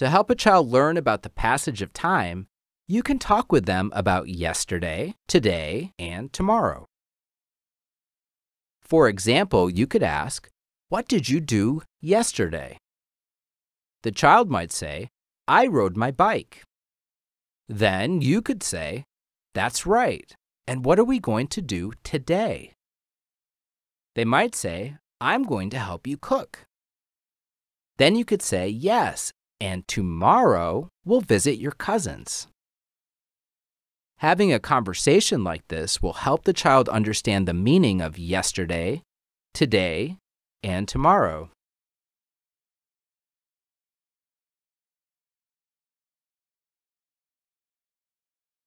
To help a child learn about the passage of time, you can talk with them about yesterday, today, and tomorrow. For example, you could ask, What did you do yesterday? The child might say, I rode my bike. Then you could say, That's right. And what are we going to do today? They might say, I'm going to help you cook. Then you could say, Yes, and tomorrow, we'll visit your cousins. Having a conversation like this will help the child understand the meaning of yesterday, today, and tomorrow.